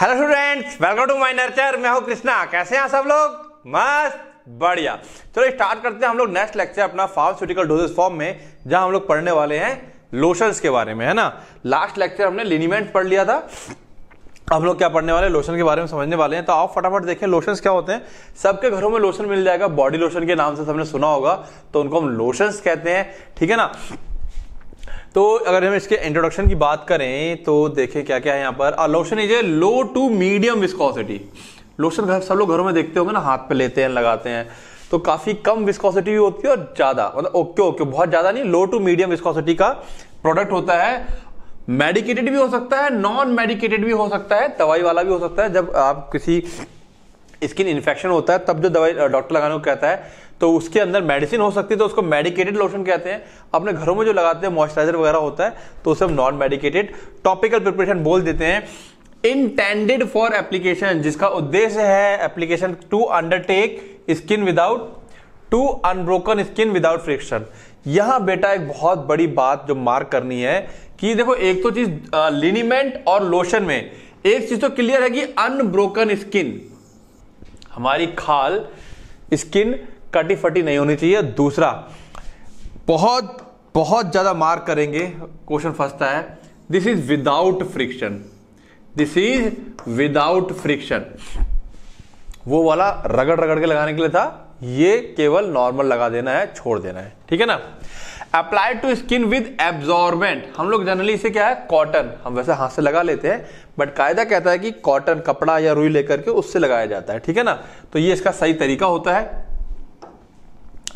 hello students welcome to my nurture मैं हूं कृष्णा कैसे हैं सब लोग मस्त बढ़िया चलो स्टार्ट करते हैं हम लोग नेक्स्ट लेक्चर अपना फार्मास्यूटिकल डोजेस फॉर्म में जहां हम लोग पढ़ने वाले हैं लोशंस के बारे में है ना लास्ट लेक्चर हमने लिनिमेंट पढ़ लिया था हम लोग क्या पढ़ने वाले लोशन के बारे में समझने वाले हैं तो आप फटाफट देखें लोशंस क्या होते हैं सबके घरों में लोशन मिल जाएगा बॉडी लोशन के नाम से सबने सुना होगा तो उनको हम लोशंस कहते हैं ठीक है ना तो अगर हम इसके इंट्रोडक्शन की बात करें तो देखें क्या क्या है यहाँ पर lotion is a low to medium viscosity lotion घर सब लोग घरों में देखते होंगे ना हाथ पे लेते हैं लगाते हैं तो काफ़ी कम विस्कोसिटी भी होती है और ज़्यादा मतलब ओके ओके बहुत ज़्यादा नहीं लो टू मीडियम विस्कोसिटी का प्रोडक्ट होता है मेडिकेटेड भी हो सकता है नॉन मेडिकेटेड भी हो सकता है दवाई वाला भी हो सकता है जब आप किसी स्किन इन्फेक्शन होता है तब जो दवाई डॉक्टर लगाने को कहता है तो उसके अंदर मेडिसिन हो सकती है तो उसको मेडिकेटेड लोशन कहते हैं अपने घरों में जो लगाते हैं मॉइस्चराइजर वगैरह होता है तो उसे हम नॉन मेडिकेटेड टॉपिकल प्रिपरेशन बोल देते हैं इंटेंडेड फॉर एप्लीकेशन जिसका उद्देश्य है application to undertake skin without to unbroken skin without friction यहां बेटा एक बहुत बड़ी बात जो मार्क करनी है कि देखो एक तो चीज लिनिमेंट और लोशन में एक चीज तो क्लियर है कि अनब्रोकन स्किन हमारी खाल स्किन कटी फटी नहीं होनी चाहिए दूसरा बहुत बहुत ज़्यादा मार्क करेंगे क्वेश्चन फंसता है this is without friction this is without friction वो वाला रगड़ रगड़ के लगाने के लिए था ये केवल नॉर्मल लगा देना है छोड़ देना है ठीक है ना apply to skin with absorbent हम लोग जनरली इसे क्या है कॉटन हम वैसे हाथ से लगा लेते हैं बट कायदा कहता है कि कॉटन कपड़ा या रुई लेकर के उससे लगाया जाता है ठीक है ना तो ये इसका सही तरीका होता है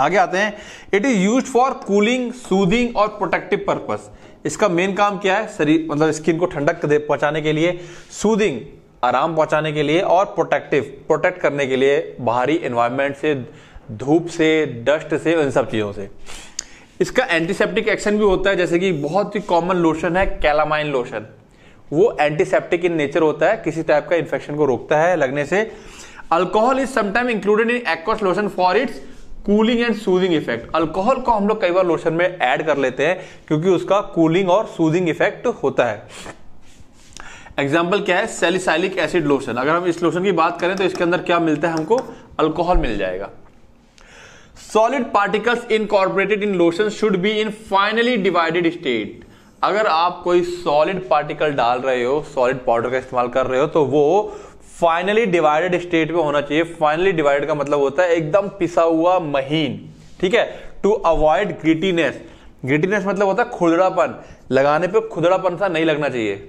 आगे आते हैं it is use for cooling soothing और प्रोटेक्टिव पर्पस इसका मेन काम क्या है शरीर मतलब स्किन को ठंडक पहुंचाने के लिए सूदिंग आराम पहुंचाने के लिए और प्रोटेक्टिव प्रोटेक्ट करने के लिए बाहरी एनवायरमेंट से धूप से डस्ट से इन सब चीज़ों से इसका एंटीसेप्टिक एक्शन भी होता है जैसे कि बहुत ही कॉमन लोशन है कैलामाइन लोशन वो एंटीसेप्टिक इन नेचर होता है किसी टाइप का इन्फेक्शन को रोकता है लगने से alcohol is sometime included in aqueous lotion for its cooling and soothing effect alcohol को हम लोग कई बार लोशन में ऐड कर लेते हैं क्योंकि उसका कूलिंग और सूदिंग इफेक्ट होता है एग्जाम्पल क्या है सेलिसाइलिक एसिड लोशन अगर हम इस लोशन की बात करें तो इसके अंदर क्या मिलता है हमको अल्कोहल मिल जाएगा solid particles incorporated in lotion should be in finely divided state अगर आप कोई सॉलिड पार्टिकल डाल रहे हो सॉलिड पाउडर का इस्तेमाल कर रहे हो तो वो फाइनली डिवाइडेड स्टेट में होना चाहिए फाइनली डिवाइडेड का मतलब होता है एकदम पिसा हुआ महीन ठीक है टू अवॉइड ग्रिटीनेस ग्रिटीनेस मतलब होता है खुदड़ापन लगाने पे खुदड़ापन सा नहीं लगना चाहिए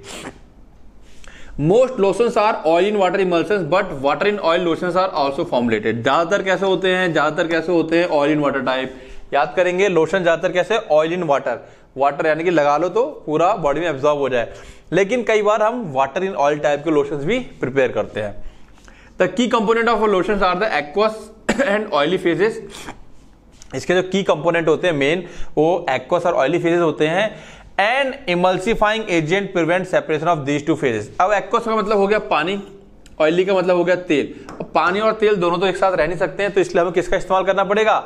most lotion are oil in water emulsion but water in oil lotion are also formulated ज्यादातर कैसे होते हैं ज्यादातर कैसे होते हैं ऑयल इन वाटर टाइप याद करेंगे लोशन ज्यादातर कैसे ऑयल इन वाटर वाटर यानी कि लगा लो तो पूरा बॉडी में एब्जॉर्ब हो जाए लेकिन कई बार हम वाटर इन ऑयल टाइप के लोशन भी प्रिपेयर करते हैं the key component of lotion are the aqueous and oily phases इसके जो की कंपोनेंट होते हैं मेन वो एक्वस और ऑयली फेजेस होते हैं and emulsifying agent prevent separation of these two phases अब एक्वस का मतलब हो गया पानी ऑयली का मतलब हो गया तेल पानी और तेल दोनों तो एक साथ रह नहीं सकते हैं तो इसलिए हमें किसका इस्तेमाल करना पड़ेगा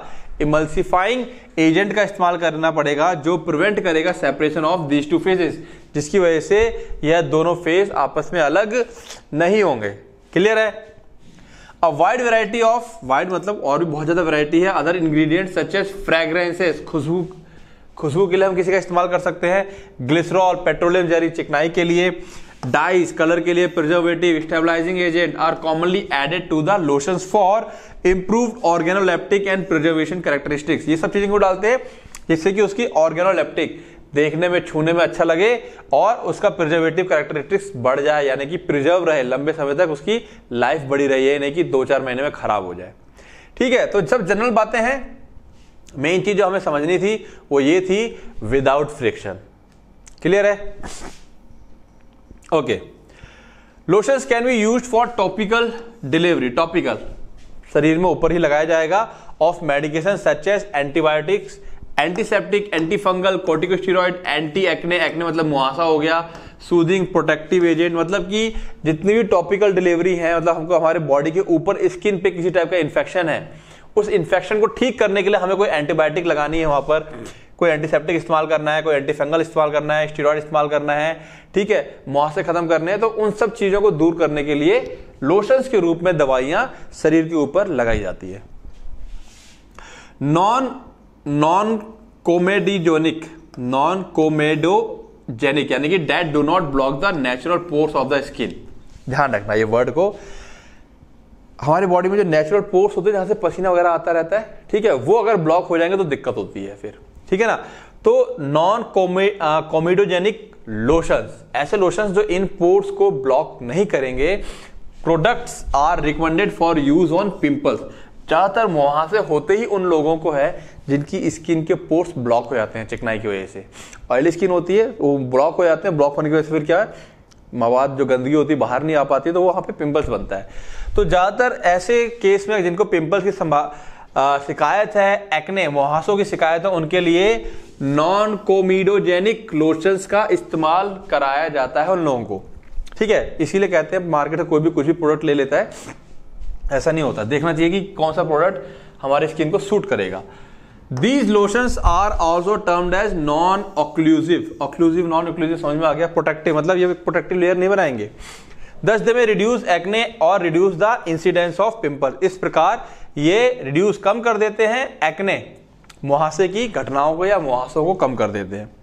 इमल्सिफाइंग एजेंट का इस्तेमाल करना पड़ेगा जो प्रिवेंट करेगा separation of these two phases जिसकी वजह से यह दोनों फेज आपस में अलग नहीं होंगे क्लियर है a wide variety of wide मतलब और भी बहुत ज़्यादा वैरायटी है other ingredient such as fragrances खुशबू खुशबू के लिए हम किसी का इस्तेमाल कर सकते हैं ग्लिसरॉल पेट्रोलियम जारी चिकनाई के लिए डाइस कलर के लिए preservative stabilising agent are commonly added to the lotion for improve organoleptic and preservation characteristics ये सब चीजें को डालते हैं जिससे कि उसकी ऑर्गेनोलेप्टिक देखने में छूने में अच्छा लगे और उसका प्रिजर्वेटिव कैरेक्टरिस्टिक्स बढ़ जाए यानी कि प्रिजर्व रहे लंबे समय तक उसकी लाइफ बढ़ी रही है यानी कि दो चार महीने में खराब हो जाए ठीक है तो जब जनरल बातें हैं मेन चीज जो हमें समझनी थी वो ये थी विदाउट फ्रिक्शन क्लियर है okay lotions can be used for topical delivery topical शरीर में ऊपर ही लगाया जाएगा of medication such as antibiotics antiseptic antifungal corticosteroid anti acne acne मतलब मुहासा हो गया सूदिंग प्रोटेक्टिव एजेंट मतलब कि जितनी भी टॉपिकल डिलीवरी है मतलब हमको हमारे बॉडी के ऊपर स्किन पे किसी टाइप का इन्फेक्शन है उस इन्फेक्शन को ठीक करने के लिए हमें कोई एंटीबायोटिक लगानी है वहां पर कोई एंटीसेप्टिक इस्तेमाल करना है कोई एंटी फंगल इस्तेमाल करना है स्टीरॉयड इस्तेमाल करना है ठीक है मुहासे खत्म करने हैं तो उन सब चीज़ों को दूर करने के लिए लोशंस के रूप में दवाइयां शरीर के ऊपर लगाई जाती है non non comedogenic non comedogenic यानी कि that do not block the natural pores of the skin ध्यान रखना ये वर्ड को हमारी बॉडी में जो नेचुरल पोर्स होते हैं जहां से पसीना वगैरह आता रहता है ठीक है वो अगर ब्लॉक हो जाएंगे तो दिक्कत होती है फिर ठीक है ना तो नॉन कॉमिडोजेनिक लोशंस ऐसे लोशंस जो इन पोर्स को ब्लॉक नहीं करेंगे products are recommended for use on pimples ज़्यादातर मुहासे होते ही उन लोगों को है जिनकी स्किन के पोर्स ब्लॉक हो जाते हैं चिकनाई की वजह से ऑयली स्किन होती है वो ब्लॉक हो जाते हैं ब्लॉक होने की वजह से फिर क्या है मवाद जो गंदगी होती है बाहर नहीं आ पाती तो वहाँ पे पिंपल्स बनता है तो ज़्यादातर ऐसे केस में जिनको पिंपल्स की संभा शिकायत है एक्ने मुहासों की शिकायत है उनके लिए नॉन कोमीडोजेनिक लोशंस का इस्तेमाल कराया जाता है उन लोगों को ठीक है इसीलिए कहते हैं मार्केट में कोई भी कुछ भी प्रोडक्ट ले लेता है ऐसा नहीं होता देखना चाहिए कि कौन सा प्रोडक्ट हमारे स्किन को सूट करेगा these lotions are also termed as non occlusive occlusive non occlusive समझ में आ गया प्रोटेक्टिव मतलब ये प्रोटेक्टिव लेयर नहीं बनाएंगे thus they may reduce acne और reduce the incidence of pimple इस प्रकार ये रिड्यूस कम कर देते हैं एक्ने मुहासे की घटनाओं को या मुहासों को कम कर देते हैं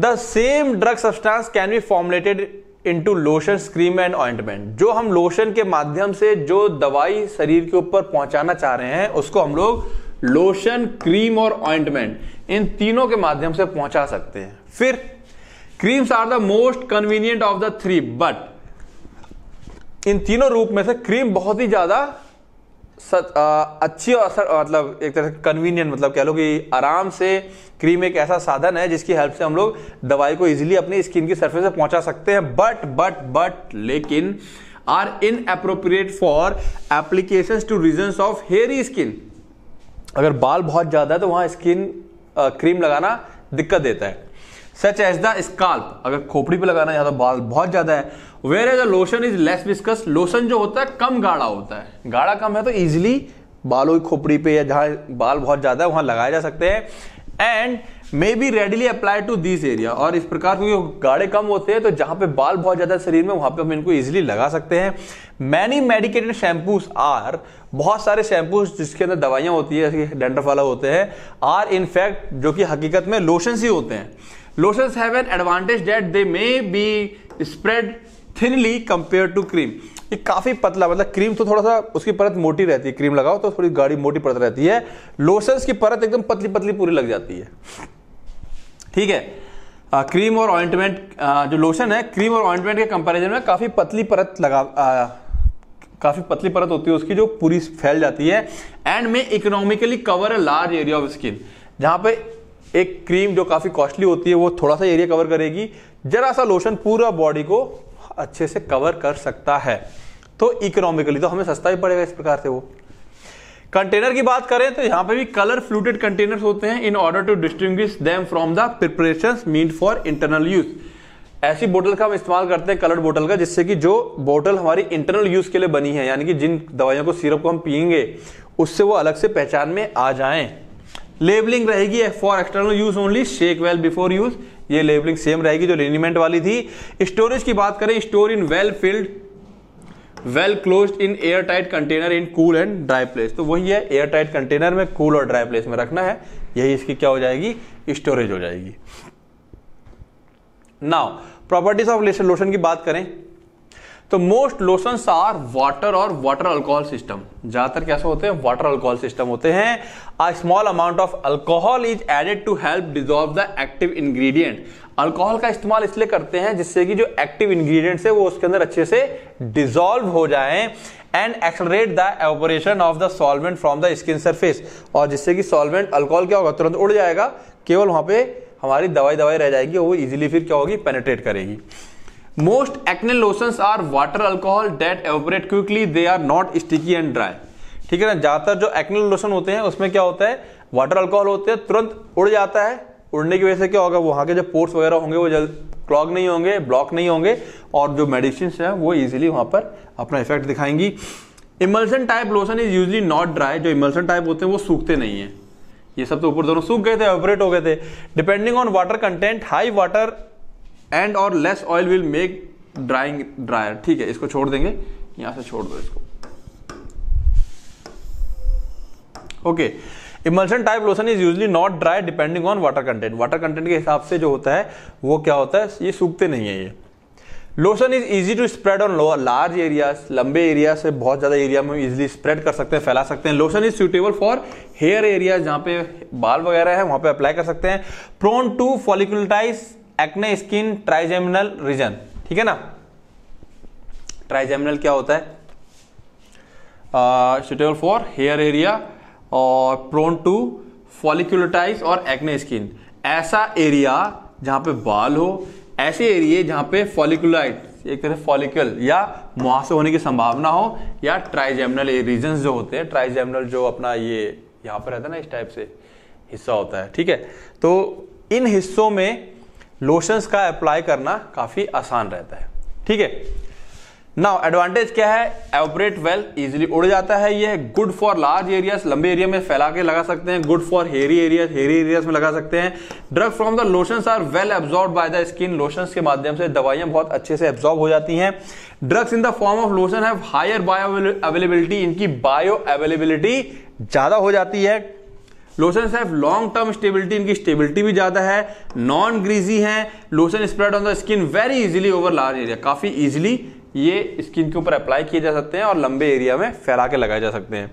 the same drug substance can be formulated to lotion cream and ointment जो हम लोशन के माध्यम से जो दवाई शरीर के ऊपर पहुंचाना चाह रहे हैं उसको हम लोग लोशन क्रीम और ऑइंटमेंट इन तीनों के माध्यम से पहुंचा सकते हैं फिर creams are the most convenient of the three but इन तीनों रूप में से क्रीम बहुत ही ज्यादा सच अच्छी और असर मतलब एक तरह से कन्वीनियंट मतलब कह लो कि आराम से क्रीम एक ऐसा साधन है जिसकी हेल्प से हम लोग दवाई को इजीली अपनी स्किन की सरफेस पर पहुंचा सकते हैं बट बट बट लेकिन are inappropriate for application to region of hairy skin अगर बाल बहुत ज़्यादा है तो वहां स्किन क्रीम लगाना दिक्कत देता है सच एज द स्काल्प अगर खोपड़ी पे लगाना ज़्यादा तो बाल बहुत ज़्यादा है whereas a lotion is less viscous lotion जो होता है कम गाढ़ा होता है गाढ़ा कम है तो ईजिली बालों की खोपड़ी पे या जहाँ बाल बहुत ज़्यादा है वहाँ लगाए जा सकते हैं and may be readily apply to this area और इस प्रकार क्योंकि गाड़े कम होते हैं तो जहां पे बाल बहुत ज्यादा शरीर में वहां पे हम इनको इजिली लगा सकते हैं मैनी मेडिकेटेड शैम्पूस आर बहुत सारे शैम्पूस जिसके अंदर दवाइयां होती है जैसे वाला होते हैं आर इनफैक्ट जो कि हकीकत में लोशंस ही होते हैं lotions have an advantage that they may be spread thinly compare to cream ये काफ़ी पतला मतलब क्रीम तो थोड़ा सा उसकी परत मोटी रहती है क्रीम लगाओ तो थोड़ी गाड़ी मोटी परत रहती है लोशन की परत एकदम पतली पतली पूरी लग जाती है ठीक है आ, क्रीम और ऑइंटमेंट जो लोशन है क्रीम और ऑइंटमेंट के कंपैरिजन में काफ़ी पतली परत लगा आ, काफ़ी पतली परत होती है उसकी जो पूरी फैल जाती है and may economically cover a large area of skin जहां पे एक क्रीम जो काफ़ी कॉस्टली होती है वो थोड़ा सा एरिया कवर करेगी जरा सा लोशन पूरा बॉडी को अच्छे से कवर कर सकता है तो इकोनॉमिकली तो हमें सस्ता ही पड़ेगा इस प्रकार से वो कंटेनर की बात करें तो यहाँ पे भी कलर फ्लूटेड कंटेनर्स होते हैं in order to distinguish them from the preparation mean for internal use ऐसी बोतल का हम इस्तेमाल करते हैं कलर्ड बोतल का जिससे कि जो बोतल हमारी इंटरनल यूज के लिए बनी है यानी कि जिन दवाइयों को सिरप को हम पियेंगे उससे वो अलग से पहचान में आ जाएं लेबलिंग रहेगी for external use only shake well before use ये लेबलिंग सेम रहेगी जो रेनिमेंट वाली थी स्टोरेज की बात करें store in well filled well close in air tight container in cool and dry place तो वही है एयर टाइट कंटेनर में कूल और ड्राई प्लेस में रखना है यही इसकी क्या हो जाएगी स्टोरेज हो जाएगी नाउ प्रॉपर्टीज ऑफ लोशन की बात करें तो मोस्ट लोशन आर वाटर और वाटर अल्कोहल सिस्टम ज्यादातर कैसे होते हैं वाटर अल्कोहल सिस्टम होते हैं a small amount of alcohol is added to help dissolve the active ingredient alcohol का इस्तेमाल इसलिए करते हैं जिससे कि जो एक्टिव इंग्रेडिएंट्स है वो उसके अंदर अच्छे से डिजॉल्व हो जाए and accelerate the evaporation of the solvent from the skin surface और जिससे कि सॉल्वेंट अल्कोहल क्या होगा तुरंत उड़ जाएगा केवल वहां पे हमारी दवाई दवाई रह जाएगी वो इजिली फिर क्या होगी पेनेट्रेट करेगी most acne lotion are water alcohol that evaporate quickly they are not sticky and dry ठीक है ना ज़्यादातर जो एक्ने लोशन होते हैं उसमें क्या होता है वाटर अल्कोहल होते हैं तुरंत उड़ जाता है उड़ने की वजह से क्या होगा वहां के जो पोर्ट्स वगैरह होंगे वो जल्द क्लॉग नहीं होंगे ब्लॉक नहीं होंगे और जो मेडिसिन है वो इजिली वहां पर अपना इफेक्ट दिखाएंगी emulsion type lotion is usually not dry जो इमल्सन टाइप होते हैं वो सूखते नहीं है ये सब तो ऊपर दोनों सूख गए थे ऑपरेट हो गए थे depending on water content high water and और less oil will make drying dryer ठीक है इसको छोड़ देंगे यहां से छोड़ दो इसको okay emulsion type lotion is usually not dry depending on water content water content के हिसाब से जो होता है वो क्या होता है ये सूखते नहीं है ये lotion is easy to spread on lower large area लंबे एरिया से बहुत ज़्यादा एरिया में इजिली स्प्रेड कर सकते हैं फैला सकते हैं lotion is suitable for hair area जहां पे बाल वगैरह है वहां पे अप्लाई कर सकते हैं prone to folliculitis acne skin trigeminal region ठीक है ना ट्राइजेमिनल क्या होता है सुटेबल फॉर हेयर एरिया और प्रोन टू फॉलिक्यूलोटाइज और एक्ने स्किन ऐसा एरिया जहां पे बाल हो ऐसे एरिए जहां पे फॉलिकुलाइट एक तरह फॉलिकल या मुहासे होने की संभावना हो या ट्राइजेमिनल रीजन जो होते हैं ट्राइजेमिनल जो अपना ये यहां पर रहता है ना इस टाइप से हिस्सा होता है ठीक है तो इन हिस्सों में लोशंस का अप्लाई करना काफ़ी आसान रहता है ठीक है नाउ एडवांटेज क्या है एवपरेट वेल इजिली उड़ जाता है ये गुड फॉर लार्ज एरियाज लंबे एरिया में फैला के लगा सकते हैं good for hairy areas hairy areas में लगा सकते हैं drug from the lotions are well absorb by the skin lotions के माध्यम से दवाइयां बहुत अच्छे से एब्जॉर्ब हो जाती हैं drugs in the form of lotion have higher bio availability इनकी बायो अवेलेबिलिटी ज्यादा हो जाती है lotion have long term stability इनकी स्टेबिलिटी भी ज़्यादा है नॉन ग्रीजी है lotion spread on the skin very easily over large area काफ़ी इजिली ये स्किन के ऊपर अप्लाई किए जा सकते हैं और लंबे एरिया में फैला के लगाए जा सकते हैं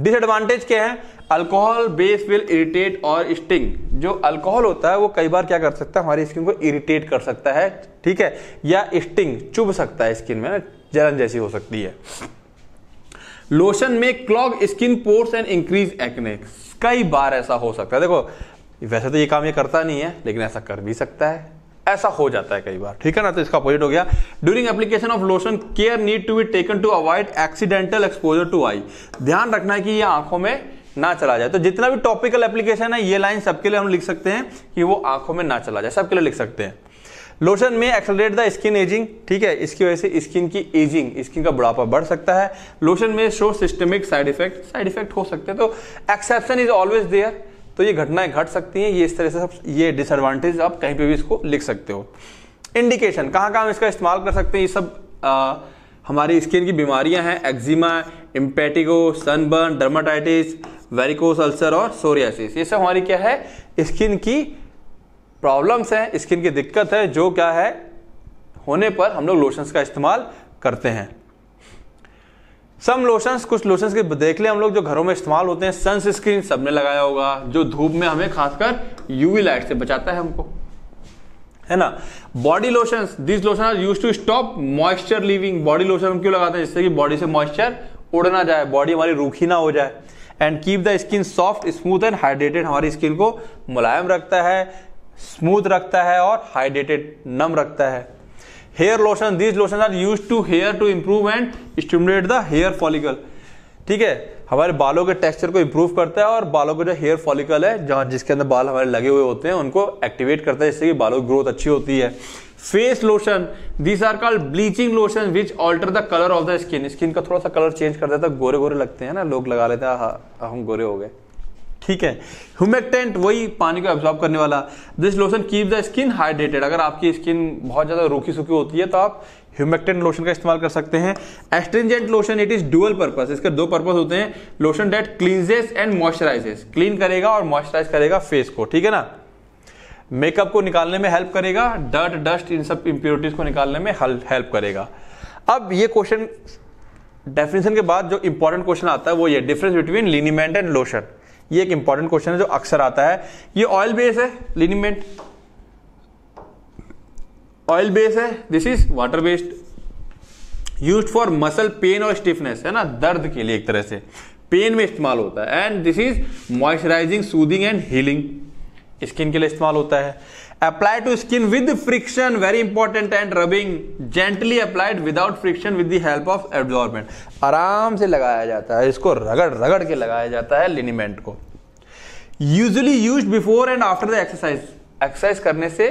डिसएडवांटेज क्या है अल्कोहल बेस विल इरिटेट और स्टिंग जो अल्कोहल होता है वो कई बार क्या कर सकता है हमारी स्किन को इरिटेट कर सकता है ठीक है या स्टिंग चुभ सकता है स्किन में जलन जैसी हो सकती है lotion may clog skin pores and increase acne कई बार ऐसा हो सकता है देखो वैसे तो ये काम ये करता नहीं है लेकिन ऐसा कर भी सकता है ऐसा हो जाता है कई बार ठीक है ना तो इसका अपोजिट हो गया during application of lotion care need to be taken to avoid accidental exposure to eye ध्यान रखना है कि ये आंखों में ना चला जाए तो जितना भी टॉपिकल एप्लीकेशन है ये लाइन सबके लिए हम लिख सकते हैं कि वो आंखों में ना चला जाए सबके लिए लिख सकते हैं लोशन में एक्सलरेट द स्किन एजिंग ठीक है इसकी वजह से स्किन की एजिंग स्किन का बुढ़ापा बढ़ सकता है lotion may show systemic side effect side effect हो सकते हैं तो एक्सेप्शन इज ऑलवेज देयर तो ये घटनाएं घट सकती हैं ये इस तरह से सब ये डिसएडवांटेज आप कहीं पे भी इसको लिख सकते हो इंडिकेशन कहाँ कहाँ हम इसका इस्तेमाल कर सकते हैं ये सब आ, हमारी स्किन की बीमारियां हैं eczema impetigo sunburn dermatitis varicose ulcer और सोरियासिस ये सब हमारी क्या है स्किन की प्रॉब्लम्स हैं स्किन की दिक्कत है जो क्या है होने पर हम लोग लोशंस का इस्तेमाल करते हैं सम लोशंस कुछ लोशंस के देख ले हम लोग जो घरों में इस्तेमाल होते हैं सनस्क्रीन सबने लगाया होगा जो धूप में हमें खासकर यूवी लाइट से बचाता है हमको है ना body lotions this lotion are use to stop moisture leaving body lotion हम क्यों लगाते हैं जिससे कि बॉडी से मॉइस्चर उड़ ना जाए बॉडी हमारी रूखी ना हो जाए and keep the skin soft smooth and hydrated हमारी स्किन को मुलायम रखता है स्मूथ रखता है और हाइड्रेटेड नम रखता है hair lotion these lotion are use to hair to improve and stimulate the hair follicle ठीक है हमारे बालों के टेक्सचर को इंप्रूव करता है और बालों का जो हेयर फॉलिकल है जहां जिसके अंदर बाल हमारे लगे हुए होते हैं उनको एक्टिवेट करता है जिससे कि बालों की ग्रोथ अच्छी होती है face lotion this are called bleaching lotion which alter the colour of the skin skin का थोड़ा सा कलर चेंज कर देता है तो गोरे गोरे लगते हैं ना लोग लगा लेते हैं हम गोरे हो गए ठीक है ह्यूमेक्टेंट वही पानी को एब्जॉर्ब करने वाला this lotion keep the skin hydrated अगर आपकी स्किन बहुत ज़्यादा रूखी सूखी होती है तो आप ह्यूमेक्टेंट लोशन का इस्तेमाल कर सकते हैं astringent lotion it is dual purpose इसके दो पर्पज होते हैं lotion that cleanses and moisturises clean करेगा और मॉइस्चराइज करेगा फेस को ठीक है ना मेकअप को निकालने में हेल्प करेगा डर्ट डस्ट इन सब इंप्योरिटीज को निकालने में हेल्प करेगा अब ये क्वेश्चन डेफिनेशन के बाद जो इंपॉर्टेंट क्वेश्चन आता है वो ये difference between liniment and lotion ये एक इंपॉर्टेंट क्वेश्चन है जो अक्सर आता है ये ऑयल बेस है लिनिमेंट ऑयल बेस है this is water based use for muscle pain और स्टिफनेस है ना दर्द के लिए एक तरह से पेन में इस्तेमाल होता है and this is moisturising soothing and healing skin के लिए इस्तेमाल होता है apply to skin with friction very important and rubbing gently applied without friction with the help of आराम से लगाया जाता है इसको रगड़ रगड़ के लगाया जाता है लिनीमेंट को usually use before and after the exercise exercise करने से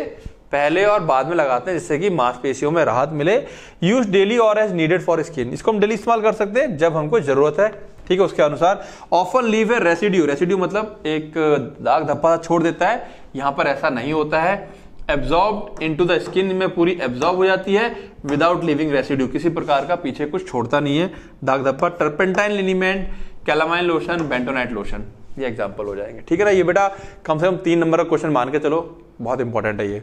पहले और बाद में लगाते हैं जिससे कि मांसपेशियों में राहत मिले यूज डेली और एज नीडेड फॉर स्किन इसको हम डेली इस्तेमाल कर सकते हैं जब हमको जरूरत है ठीक है उसके अनुसार ऑफन लीव है रेसिड्यू रेसिड्यू मतलब एक दाग धब्बा छोड़ देता है यहां पर ऐसा नहीं होता है एब्जॉर्ब टू द स्किन में पूरी एब्जॉर्ब हो जाती है विदाउट लिविंग रेसिड्यू किसी प्रकार का पीछे कुछ छोड़ता नहीं है दाग धब्बा turpentine liniment calamine lotion bentonite lotion ये एग्जाम्पल हो जाएंगे ठीक है ना ये बेटा कम से कम तीन नंबर का क्वेश्चन मान के चलो बहुत इंपॉर्टेंट है ये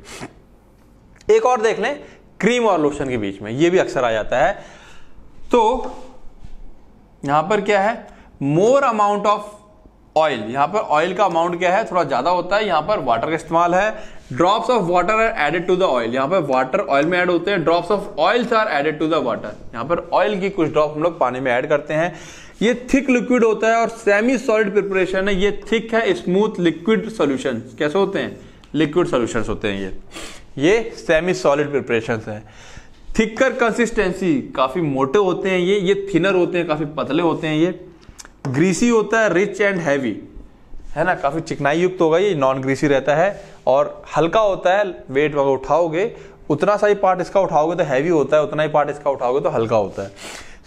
एक और देख लें क्रीम और लोशन के बीच में ये भी अक्सर आ जाता है तो यहां पर क्या है मोर अमाउंट ऑफ ऑयल यहां पर ऑयल का अमाउंट क्या है थोड़ा ज्यादा होता है यहां पर वाटर का इस्तेमाल है drops of water are added to the oil यहां पर वाटर ऑयल में ऐड होते हैं drops of oils are added to the water यहां पर ऑयल की कुछ ड्रॉप हम लोग पानी में ऐड करते हैं ये थिक लिक्विड होता है और सेमी सॉलिड प्रिपरेशन है ये थिक है स्मूथ लिक्विड सोल्यूशन कैसे होते हैं लिक्विड सोल्यूशन होते हैं ये ये सेमी सॉलिड प्रिपरेशन है थिक्कर कंसिस्टेंसी काफ़ी मोटे होते हैं ये ये थिनर होते हैं काफ़ी पतले होते हैं ये ग्रीसी होता है रिच एंड हैवी है ना काफ़ी चिकनाई युक्त होगा ये नॉन ग्रीसी रहता है और हल्का होता है वेट वगैरह उठाओगे उतना सा ही पार्ट इसका उठाओगे तो हैवी होता है उतना ही पार्ट इसका उठाओगे तो हल्का होता है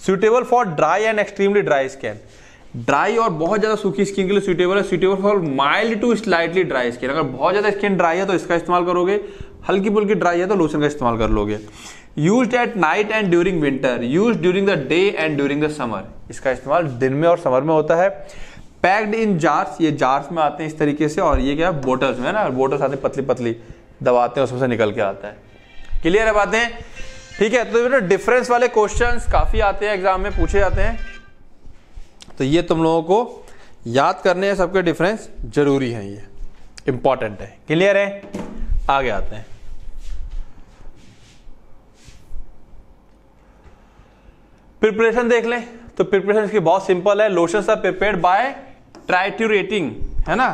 suitable for dry and extremely dry skin dry और बहुत ज़्यादा सूखी स्किन के लिए सुटेबल है suitable for mild to slightly dry skin अगर बहुत ज़्यादा स्किन ड्राई है तो इसका इस्तेमाल करोगे हल्की फुल्की ड्राई है तो लोशन का इस्तेमाल कर लोगे use at night and during winter use during the day and during the summer इसका इस्तेमाल दिन में और समर में होता है पैक्ड इन जार्स ये जार्स में आते हैं इस तरीके से और ये क्या बोटल्स में ना बोटल्स आते हैं पतली पतली दबाते हैं उसमें से निकल के आता है क्लियर है बातें ठीक है तो बेटा डिफरेंस वाले क्वेश्चन काफ़ी आते हैं एग्जाम में पूछे जाते हैं तो ये तुम लोगों को याद करने हैं सबके डिफरेंस जरूरी है ये इंपॉर्टेंट है क्लियर है आगे आते हैं प्रिपरेशन देख लें तो प्रिपरेशन इसकी बहुत सिंपल है lotion are prepare by triturating है ना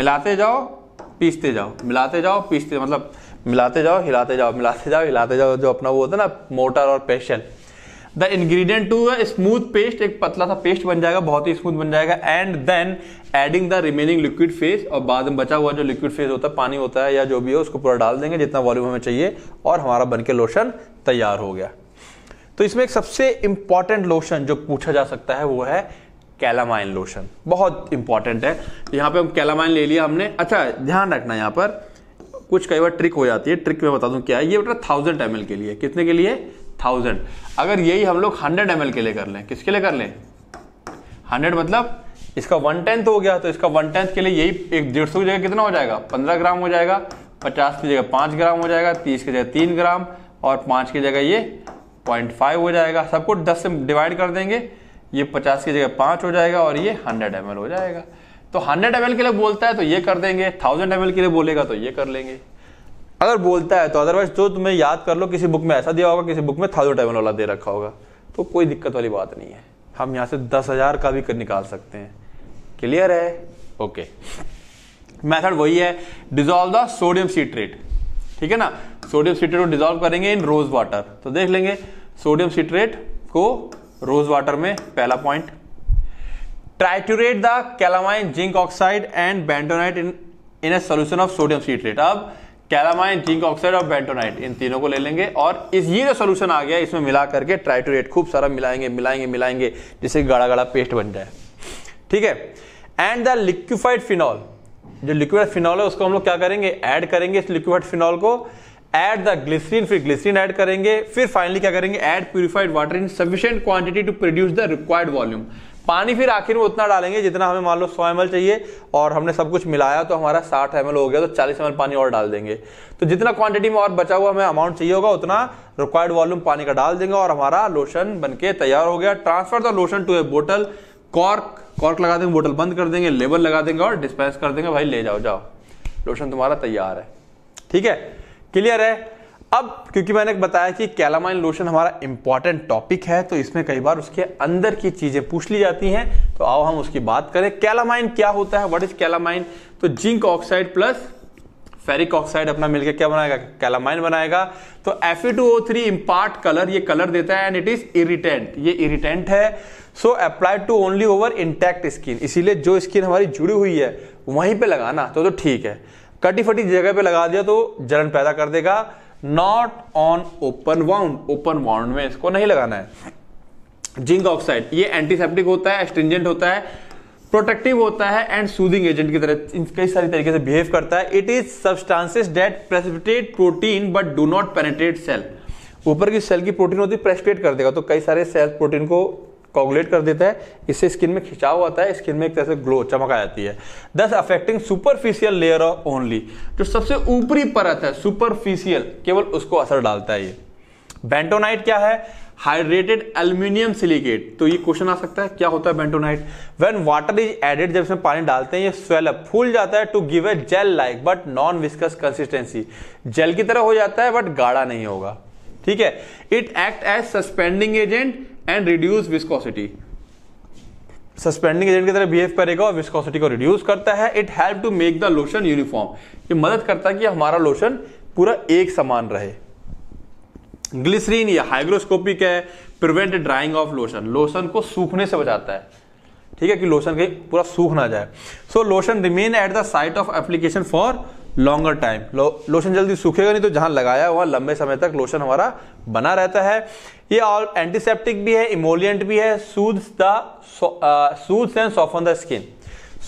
मिलाते जाओ पीसते जाओ मिलाते जाओ पीसते मतलब मिलाते जाओ हिलाते जाओ मिलाते जाओ हिलाते जाओ जो अपना वो होता है ना मोटर और pestle the ingredient to smooth paste एक पतला सा पेस्ट बन जाएगा बहुत ही स्मूथ बन जाएगा and then adding the remaining liquid phase और बाद में बचा हुआ जो लिक्विड फेस होता है पानी होता है या जो भी हो उसको पूरा डाल देंगे जितना वॉल्यूम हमें चाहिए और हमारा बन के लोशन तैयार हो गया तो इसमें एक सबसे इंपॉर्टेंट लोशन जो पूछा जा सकता है वो है कैलामाइन लोशन बहुत इंपॉर्टेंट है यहां पे हम कैलामाइन ले लिया हमने अच्छा ध्यान रखना यहां पर कुछ कई बार ट्रिक हो जाती है ट्रिक में बता दूं क्या है ये बेटा थाउजेंड एम के लिए कितने के लिए थाउजेंड अगर यही हम लोग हंड्रेड एम के लिए कर लें किसके लिए कर लें हंड्रेड मतलब इसका वन टेंथ हो गया तो इसका वन टेंथ के लिए यही एक डेढ़ सौ की जगह कितना हो जाएगा पंद्रह ग्राम हो जाएगा पचास की जगह पांच ग्राम हो जाएगा तीस की जगह तीन ग्राम और पांच की जगह ये पॉइंट फाइव हो जाएगा सबको दस से डिवाइड कर देंगे ये पचास की जगह पाँच हो जाएगा और ये हंड्रेड एम हो जाएगा तो हंड्रेड एम के लिए बोलता है तो ये कर देंगे थाउजेंड एम के लिए बोलेगा तो ये कर लेंगे अगर बोलता है तो अदरवाइज जो तुम्हें याद कर लो किसी बुक में ऐसा दिया होगा किसी बुक में थाउजेंड एम वाला दे रखा होगा तो कोई दिक्कत वाली बात नहीं है हम यहाँ से दस हजार का भी कर निकाल सकते हैं क्लियर है ओके मेथड वही है डिजोल्व द सोडियम सीट्रेट ठीक है ना सोडियम सीट्रेट को डिजोल्व करेंगे इन रोज वाटर तो देख लेंगे सोडियम सिट्रेट को रोज वाटर में पहला point triturate the calamine zinc oxide and bentonite in in solution of sodium citrate अब कैलामाइन जिंक ऑक्साइड और बैंटोनाइट इन तीनों को ले लेंगे और इस ये जो सोल्यूशन आ गया इसमें मिला करके ट्राइटोरेट खूब सारा मिलाएंगे मिलाएंगे मिलाएंगे जिससे गाढ़ा गाढ़ा पेस्ट बन जाए ठीक है एंड द लिक्विफाइड फिनॉल जो लिक्विड फिनॉल है उसको हम लोग क्या करेंगे ऐड करेंगे इस लिक्विफाइड फिनॉल को एड द ग्लिसरीन फिर ग्लिसरीन एड करेंगे फिर फाइनली क्या करेंगे add purified water in sufficient quantity to produce the required volume पानी फिर आखिर में उतना डालेंगे जितना हमें मान लो सौ एम चाहिए और हमने सब कुछ मिलाया तो हमारा साठ एम हो गया तो चालीस एम पानी और डाल देंगे तो जितना क्वांटिटी में और बचा हुआ हमें अमाउंट चाहिए होगा उतना रिक्वायर्ड वॉल्यूम पानी का डाल देंगे और हमारा लोशन बनके तैयार हो गया transfer the lotion to a bottle cork cork लगा देंगे बोटल बंद कर देंगे लेबल लगा देंगे और डिस्पेंस कर देंगे भाई ले जाओ जाओ लोशन तुम्हारा तैयार है ठीक है क्लियर है अब क्योंकि मैंने बताया कि कैलामाइन लोशन हमारा इंपॉर्टेंट टॉपिक है तो इसमें कई बार उसके अंदर की चीजें पूछ ली जाती हैं तो आओ हम उसकी बात करें कैलामाइन क्या होता है व्हाट इज कैलामाइन तो zinc oxide plus ferric oxide अपना मिलकर क्या बनाएगा कैलामाइन बनाएगा तो एफ थ्री इम्पार्ट कलर ये कलर देता है एंड इट इज इरिटेंट ये इरिटेंट है so applied to only over intact skin इसीलिए जो स्किन हमारी जुड़ी हुई है वहीं पे लगाना तो तो ठीक है कटी फटी जगह पे लगा दिया तो जलन पैदा कर देगा not on open wound open wound में इसको नहीं लगाना है जिंक ऑक्साइड ये एंटीसेप्टिक होता है एस्ट्रिंजेंट होता है प्रोटेक्टिव होता है एंड सूदिंग एजेंट की तरह कई सारी तरीके से बिहेव करता है it is substances that precipitate protein but do not penetrate cell ऊपर की सेल की प्रोटीन होती है प्रेसिपेट कर देगा तो कई सारे सेल प्रोटीन को कॉगुलेट कर देता है इससे स्किन में खिंचाव आता है स्किन में एक तरह से ग्लो चमक आ जाती है thus affecting superficial layer of only जो सबसे ऊपरी परत है सुपरफिशियल केवल उसको असर डालता है ये बेंटोनाइट क्या है हाइड्रेटेड एल्यूमिनियम सिलिकेट तो ये क्वेश्चन आ सकता है क्या होता है bentonite when water is added जब इसमें पानी डालते हैं ये स्वेल अप फूल जाता है to give a gel like but non viscous consistency gel की तरह हो जाता है बट गाढ़ा नहीं होगा ठीक है it act as suspending agent and reduce viscosity suspending agent की तरह बिहेव करेगा और विस्कोसिटी को रिड्यूस करता है it help to make the lotion uniform ये मदद करता है कि हमारा लोशन पूरा एक समान रहे ग्लिसरीन या हाइग्रोस्कोपिक है prevent drying of lotion lotion को सूखने से बचाता है ठीक है कि लोशन कहीं पूरा सूख ना जाए so lotion remain at the site of application for longer time lotion जल्दी सूखेगा नहीं तो जहां लगाया हुआ लंबे समय तक लोशन हमारा बना रहता है ये ऑल एंटीसेप्टिक भी है इमोलियंट भी है soothe the soothe and on the skin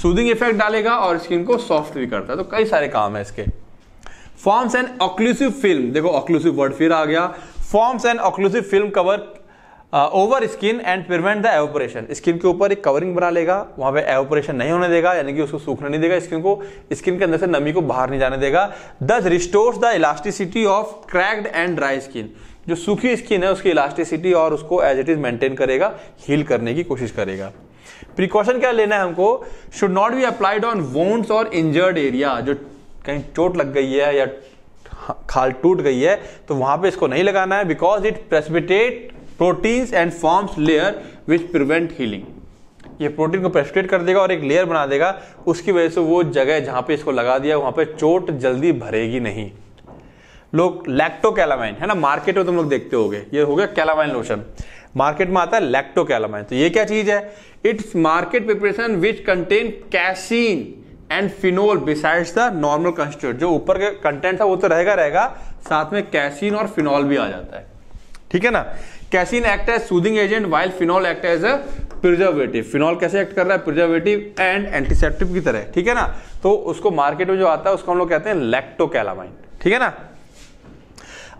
soothing effect डालेगा और स्किन को सॉफ्ट भी करता है तो कई सारे काम है इसके फॉर्म्स एंड ऑक्लूसिव फिल्म देखो ऑक्लूसिव वर्ड फिर आ गया forms and occlusive film cover over skin and prevent the evaporation skin के ऊपर एक कवरिंग बना लेगा वहां पे एवोपरेशन नहीं होने देगा यानी कि उसको सूखने नहीं देगा स्किन को स्किन के अंदर से नमी को बाहर नहीं जाने देगा thus restores the elasticity of cracked and dry skin जो सूखी स्किन है उसकी इलास्टिसिटी और उसको एज इट इज मेंटेन करेगा हील करने की कोशिश करेगा प्रिकॉशन क्या लेना है हमको should not be applied on wounds और इंजर्ड एरिया जो कहीं चोट लग गई है या खाल टूट गई है तो वहां पे इसको नहीं लगाना है because it precipitate proteins and forms layer which prevent healing ये प्रोटीन को प्रेस्ट्रेट कर देगा और एक लेयर बना देगा उसकी वजह से वो जगह जहां पे इसको लगा दिया वहां पे चोट जल्दी भरेगी नहीं लोग लैक्टो कैलामाइन है ना मार्केट में तुम लोग देखते हो ये हो गया कैलामाइन लोशन मार्केट में आता है लैक्टो कैलामाइन तो ये क्या चीज़ है it's market preparation which contain casein and phenol besides the normal constituent जो ऊपर का कंटेंट था वो तो रहेगा रहेगा साथ में कैसीन और फिनोल भी आ जाता है ठीक है ना casein act as soothing agent while phenol act as a preservative phenol कैसे एक्ट कर रहा है प्रिजर्वेटिव एंड एंटीसेप्टिव की तरह ठीक है ना तो उसको मार्केट में जो आता है उसको हम लोग कहते हैं लैक्टोकैलामाइन ठीक है ना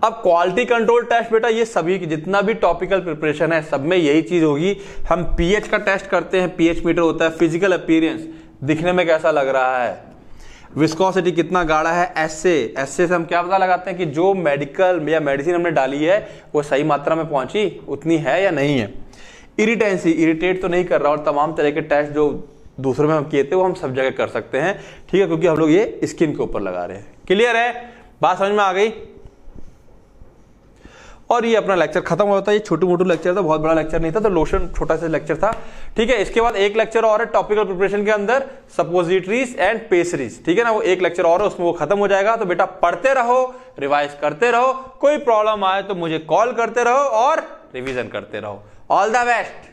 अब क्वालिटी कंट्रोल टेस्ट बेटा ये सभी जितना भी टॉपिकल प्रिपरेशन है सब में यही चीज होगी हम पीएच का टेस्ट करते हैं पीएच मीटर होता है फिजिकल अपीयरेंस दिखने में कैसा लग रहा है विस्कोसिटी कितना गाढ़ा है ऐसे ऐसे से हम क्या पता लगाते हैं कि जो मेडिकल या मेडिसिन हमने डाली है वो सही मात्रा में पहुंची उतनी है या नहीं है इरिटेंसी इरिटेट तो नहीं कर रहा और तमाम तरह के टेस्ट जो दूसरे में हम किए थे वो हम सब जगह कर सकते हैं ठीक है क्योंकि हम लोग ये स्किन के ऊपर लगा रहे हैं क्लियर है बात समझ में आ गई और ये अपना लेक्चर खत्म हो जाता है ये छोटू मोटू लेक्चर था बहुत बड़ा लेक्चर नहीं था तो लोशन छोटा सा लेक्चर था ठीक है इसके बाद एक लेक्चर और है टॉपिकल प्रिपरेशन के अंदर सपोजिटरीज एंड पेसरीज ठीक है ना वो एक लेक्चर और है उसमें वो खत्म हो जाएगा तो बेटा पढ़ते रहो रिवाइज करते रहो कोई प्रॉब्लम आए तो मुझे कॉल करते रहो और रिविजन करते रहो ऑल द बेस्ट